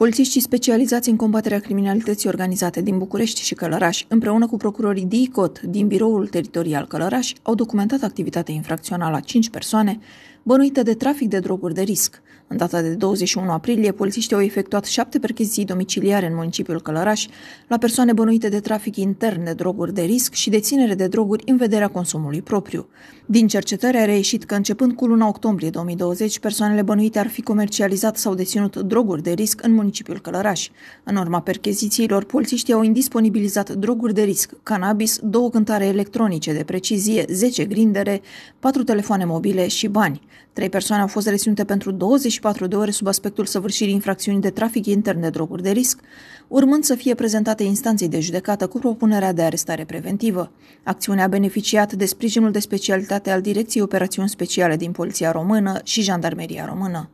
Polițiștii specializați în combaterea criminalității organizate din București și Călăraș, împreună cu procurorii DICOT din Biroul Teritorial Călăraș, au documentat activitatea infracțională a 5 persoane, bănuită de trafic de droguri de risc. În data de 21 aprilie, polițiștii au efectuat șapte percheziții domiciliare în municipiul Călăraș la persoane bănuite de trafic intern de droguri de risc și deținere de droguri în vederea consumului propriu. Din cercetări a reieșit că începând cu luna octombrie 2020, persoanele bănuite ar fi comercializat sau deținut droguri de risc în municipiul Călăraș. În urma perchezițiilor, polițiștii au indisponibilizat droguri de risc, cannabis, două cântare electronice de precizie, 10 grindere, patru telefoane mobile și bani. Trei persoane au fost reținute pentru 24 de ore sub aspectul săvârșirii infracțiunii de trafic intern de droguri de risc, urmând să fie prezentate instanței de judecată cu propunerea de arestare preventivă. Acțiunea a beneficiat de sprijinul de specialitate al Direcției Operațiuni Speciale din Poliția Română și Jandarmeria Română.